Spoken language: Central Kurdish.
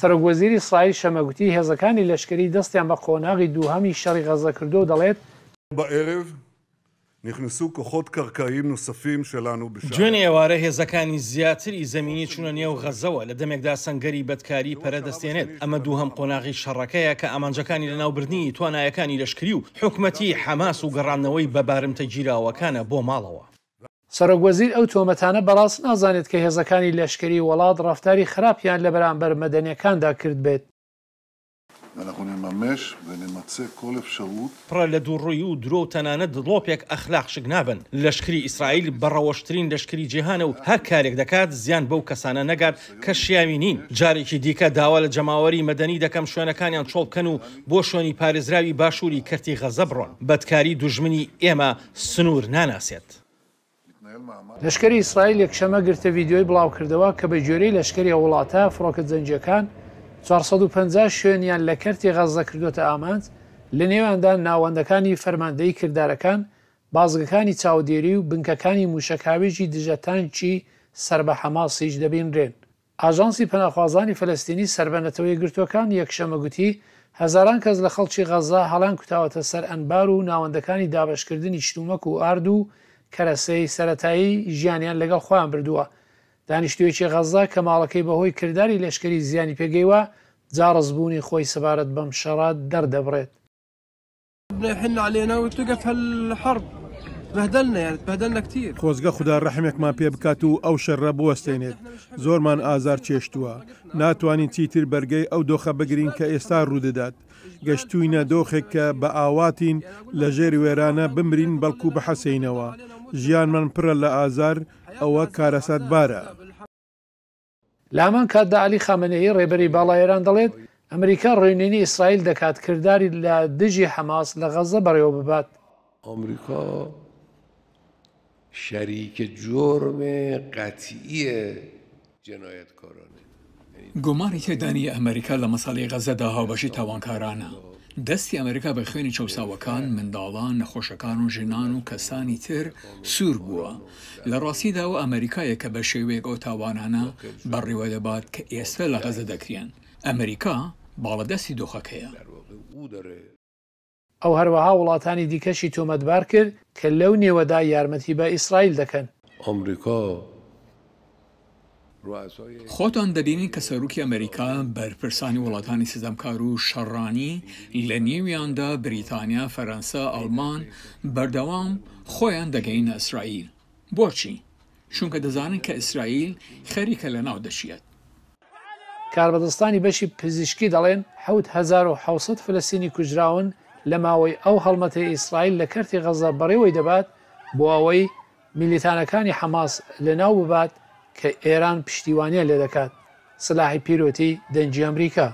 سەرۆگوەزیری سای شەمەگوتی هێزەکانی لەشکری دەستیان بە قۆناغی دووهەمی شەڕی غەزەکردو و دەڵێت بەئێرف نخنسو کە خۆت کەڕکاییم و سەفیم شەلان و بش جوێنێ ئێوارە هێزەکانی زیاتری زمینی چونە نێو غەزەوە لە دەمێکدا سنگەری بەدکاری پەرەدەستێنێت ئەمە دوو هەم قۆناغی شەڕەکەیە کە ئامانجەکانی لەناوبردننی توانایەکانی لەشکری و حکومەتی حەماس و گەڕانەوەی بەبارمتە گیراوەکانە بۆ ماڵەوە. سەرۆگوەزیر ئەو تۆمەتانە بەڕاست نازانێت کە هێزەکانی لەشکری وڵات ڕفتاری خراپیان لە بەرامبەر مەدەنیەکاندا کرد بێت پڕە لە دووڕووی و درۆ تەنانە دڵۆپێک ئەخلاق شک نابن لەشکری ئیسرائیل بەڕەوەشترین لەشکری جیهانە و هەر کارێک دەکات زیان بەو کەسانە نەگات کە شیاوی نین جارێکی دیکە داوا لە جەماوەری مەدەنی دەکەم شوێنەکانیان چۆڵکەن و بۆ شوێنی پارێزراوی باشووری کردی غەزە بڕۆن بەدکاری دوژمنی ئێمە سنوور ناناسێت. لەشکری ئیسرائیل یەکشەمە گرتە ویددیۆی بڵاوکردەوە کە بە جۆرەی لەشکری وڵاتە فڕۆکە جەنجەکان 450 شوێنیان لە کەرتی غەزە کردوتە ئامانج لە نێواندا ناوەندەکانی فەرماندەی کردارەکان بازگەکانی چاودێری و بنکەکانی موشکاوێژی دژەتان چی سەر بە حەماسیش دەبینرێن. ئاژانسی پەناخوازانی فلەستینی سربەنەتەوەی گرتوەکان یەکشەمەگوتی هەزاران کەس لە خەڵکی غەزا هەڵان کوتاوەتە سەر ئەنبار و ناوەندەکانی دابشکردنی شتومەک و ئارد و کەرەسەی سەتایی ژیانیان لەگەڵ خۆیان بردووە دانیشتوێکی غەزدا کە ماڵەکەی بەهۆی کردداری لەشکری زیانی پێگەیوە جاڕزبوونی خۆی سەبارەت بەم شەڕات دەردەبڕێت حنا علينا وتقف هالحرب بهدلنا يعني بهدلنا كثير خۆزگە خدا ڕحمێکمان پێ بکات و ئەو شەڕە بوەستێنێت زۆرمان ئازار چێشتووە ناتوانین چیتر بەرگەی ئەو دۆخە بگرین کە ئێستا ڕوودەدات گەشتوینە دۆخێک کە بە ئاواتین لە ژێری وێرانە بمرین بەڵکو بە حەسینەوە ژیانمان پڕە لە ئازار ئەوە کارەسات بارە. لامان کاتدا علی خامنەیە ڕێبەری باڵایێران دەڵێت ئەمریکا ڕێنێنی ئیسرائیل دەکات کردداری لە دژی حەماس لە غەزە بەڕێوە ببات. ئەمریکا شەریکە جۆرمێ قەتیە جنایەت کۆرۆنێ. گوماری تێدانی ئەمریکا لە مەساڵی غەزەدا هاوبەشی تاوانکارانە دەستی ئەمریکا بە خوێنی چاوساوەکان منداڵان نەخۆشەکان و ژنان و کەسانی تر سوور بووە لە ڕاستیداوە ئەمریکایە کە بە شێوەیەک ئەو تاوانانە بەڕێوە دەبات کە ئێستا لە غەزە دەکرێن ئەمریکا باڵەدەستی دۆخەکەیە ئەو هەروەها وڵاتانی دیکەشی تۆمەتبار کرد کە لەو نێوەدا یارمەتی بە ئیسرائیل دەکەن ئەمریکا خۆتان دەبینین کە سەرروکی ئەمریکا بەرپرسانی وڵاتانی سزمکار و شەڕانی لە نێویاندا بریتانیا فەرەنسا ئەلمان بەردەوام خۆیان دەگەینە ئەسرائیل بۆچی چونکە دەزانن کە ئیسرائیل خەریکە لە ناو دەشیێت کاربەدەستانی بەشی پزیشکی دەڵێن 1600 فلسینی کوژراون لە ماوەی ئەو هەڵمەتی ئیسرائیل لە کەرتی غەزە بەڕێوەی دەبات بۆ ئەوەی میلیتانەکانی حەماس لە ناو ببات کە ئێران پشتیوانیە لێ دەکات سلاحی پیرۆتی دەنجی ئەمریکا